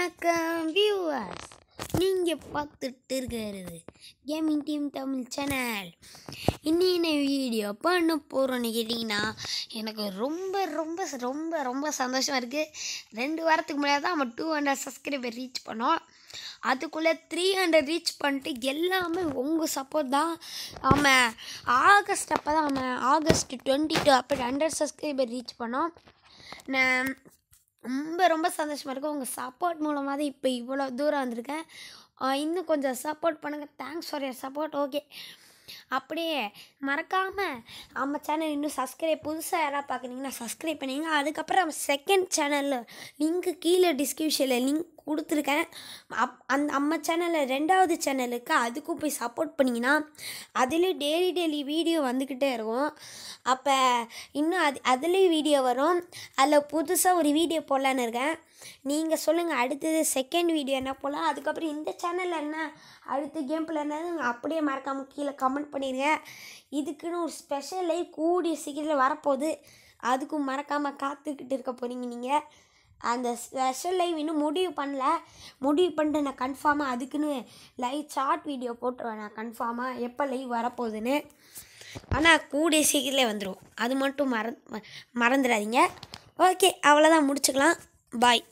வணக்கம் வியூவர்ஸ் நீங்கள் பார்த்துட்டு இருக்கிறது கேமிங் டீம் தமிழ் சேனல் இன்னும் வீடியோ பண்ண போகிறோன்னு கேட்டிங்கன்னா எனக்கு ரொம்ப ரொம்ப ரொம்ப ரொம்ப சந்தோஷமாக இருக்குது ரெண்டு வாரத்துக்கு முன்னாடி தான் நம்ம டூ ஹண்ட்ரட் சப்ஸ்கிரைபர் ரீச் பண்ணோம் அதுக்குள்ளே த்ரீ ஹண்ட்ரட் ரீச் பண்ணிட்டு எல்லாமே உங்கள் சப்போர்ட் தான் ஆமாம் ஆகஸ்ட் அப்போ தான் ஆமாம் ஆகஸ்ட் டுவெண்ட்டி டூ அப்போ ஹண்ட்ரட் சப்ஸ்கிரைபர் ரீச் பண்ணோம் நான் ரொம்ப ரொம்ப சந்தோஷமாக இருக்கும் உங்கள் சப்போர்ட் மூலமாக தான் இப்போ இவ்வளோ தூரம் வந்திருக்கேன் இன்னும் கொஞ்சம் சப்போர்ட் பண்ணுங்கள் thanks for your support okay அப்படியே மறக்காமல் நம்ம சேனல் இன்னும் சப்ஸ்கிரைப் புதுசாக யாராவது பார்க்குறீங்கன்னா சப்ஸ்கிரைப் பண்ணிங்க அதுக்கப்புறம் நம்ம செகண்ட் சேனலில் லிங்க்கு கீழே டிஸ்கிரிப்ஷனில் லிங்க் கொடுத்துருக்கேன் அப் அந் நம்ம சேனலில் ரெண்டாவது சேனலுக்கு அதுக்கும் போய் சப்போர்ட் பண்ணிங்கன்னா அதுலேயும் டெய்லி டெய்லி வீடியோ வந்துக்கிட்டே இருக்கும் அப்போ இன்னும் அது அதுலேயும் வீடியோ வரும் அதில் புதுசாக ஒரு வீடியோ போடலான்னு இருக்கேன் நீங்கள் சொல்லுங்கள் அடுத்தது செகண்ட் வீடியோ என்ன போகலாம் அதுக்கப்புறம் இந்த சேனலில் என்ன அடுத்த கேம் என்னன்னு அப்படியே மறக்காமல் கீழே கமெண்ட் பண்ணிடுங்க இதுக்குன்னு ஒரு ஸ்பெஷல் லைவ் கூடிய சீக்கிரத்தில் வரப்போகுது அதுக்கும் மறக்காமல் காத்துக்கிட்டு இருக்க போகிறீங்க நீங்கள் அந்த ஸ்பெஷல் லைவ் இன்னும் முடிவு பண்ணல முடிவு பண்ணிட்டு நான் கன்ஃபார்மாக அதுக்குன்னு லைவ் ஷார்ட் வீடியோ போட்டுருவேன் நான் கன்ஃபார்மாக எப்போ லைவ் வரப்போகுதுன்னு ஆனால் கூடிய சீக்கிரத்தில் வந்துடும் அது மட்டும் மற மறந்துடாதீங்க ஓகே அவ்வளோதான் முடிச்சுக்கலாம் பாய்